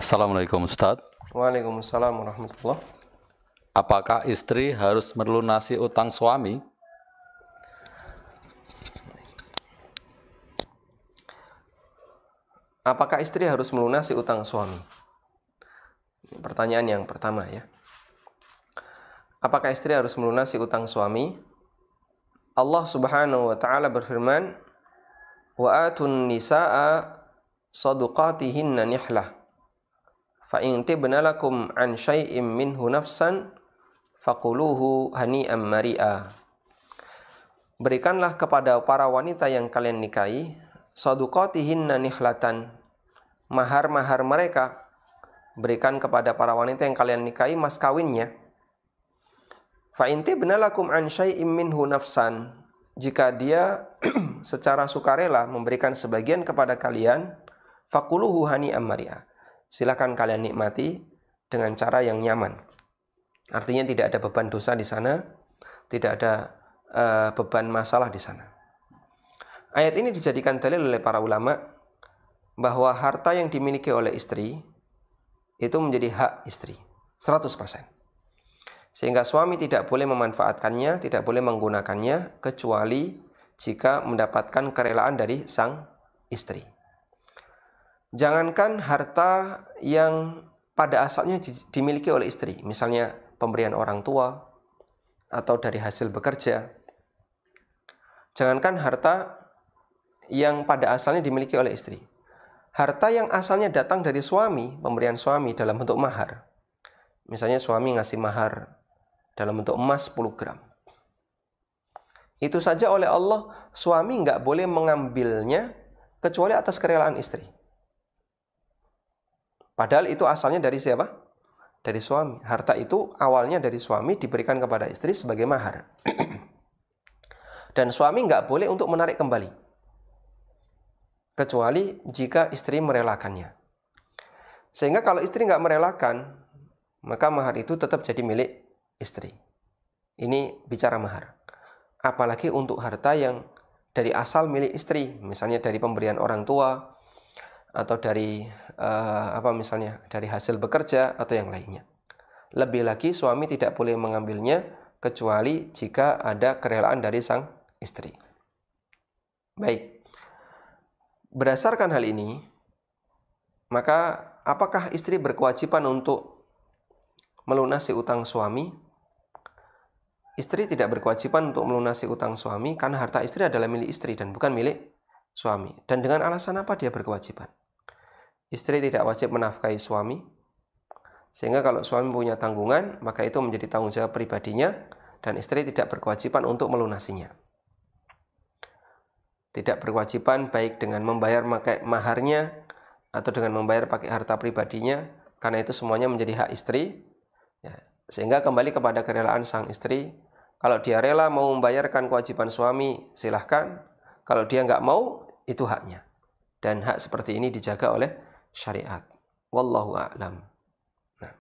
Assalamualaikum Ustaz. Waalaikumsalam warahmatullah. Apakah istri harus melunasi utang suami? Apakah istri harus melunasi utang suami? Pertanyaan yang pertama ya. Apakah istri harus melunasi utang suami? Allah Subhanahu wa taala berfirman, "Wa atun nisaa sadaqatihinna nihlah fa in tibna lakum an syai'im minhu nafsan faquluhu hani'am mari'a Berikanlah kepada para wanita yang kalian nikahi sadaqatihinna nihlatan mahar-mahar mereka berikan kepada para wanita yang kalian nikahi mas kawinnya fa in tibna lakum an syai'im minhu nafsan jika dia secara sukarela memberikan sebagian kepada kalian fakuluhu hani amaria. Silakan kalian nikmati dengan cara yang nyaman. Artinya tidak ada beban dosa di sana, tidak ada uh, beban masalah di sana. Ayat ini dijadikan dalil oleh para ulama bahwa harta yang dimiliki oleh istri itu menjadi hak istri 100%. Sehingga suami tidak boleh memanfaatkannya, tidak boleh menggunakannya kecuali jika mendapatkan kerelaan dari sang istri. Jangankan harta yang pada asalnya dimiliki oleh istri, misalnya pemberian orang tua atau dari hasil bekerja. Jangankan harta yang pada asalnya dimiliki oleh istri. Harta yang asalnya datang dari suami, pemberian suami dalam bentuk mahar. Misalnya suami ngasih mahar dalam bentuk emas 10 gram. Itu saja oleh Allah, suami nggak boleh mengambilnya kecuali atas kerelaan istri. Padahal itu asalnya dari siapa? Dari suami. Harta itu awalnya dari suami diberikan kepada istri sebagai mahar. Dan suami nggak boleh untuk menarik kembali. Kecuali jika istri merelakannya. Sehingga kalau istri nggak merelakan, maka mahar itu tetap jadi milik istri. Ini bicara mahar. Apalagi untuk harta yang dari asal milik istri, misalnya dari pemberian orang tua, atau dari uh, apa misalnya dari hasil bekerja atau yang lainnya. Lebih lagi suami tidak boleh mengambilnya kecuali jika ada kerelaan dari sang istri. Baik. Berdasarkan hal ini, maka apakah istri berkewajiban untuk melunasi utang suami? Istri tidak berkewajiban untuk melunasi utang suami karena harta istri adalah milik istri dan bukan milik suami. Dan dengan alasan apa dia berkewajiban? istri tidak wajib menafkahi suami. Sehingga kalau suami punya tanggungan, maka itu menjadi tanggung jawab pribadinya dan istri tidak berkewajiban untuk melunasinya. Tidak berkewajiban baik dengan membayar pakai maharnya atau dengan membayar pakai harta pribadinya karena itu semuanya menjadi hak istri. Ya, sehingga kembali kepada kerelaan sang istri. Kalau dia rela mau membayarkan kewajiban suami, silahkan. Kalau dia nggak mau, itu haknya. Dan hak seperti ini dijaga oleh syariat. Wallahu a'lam.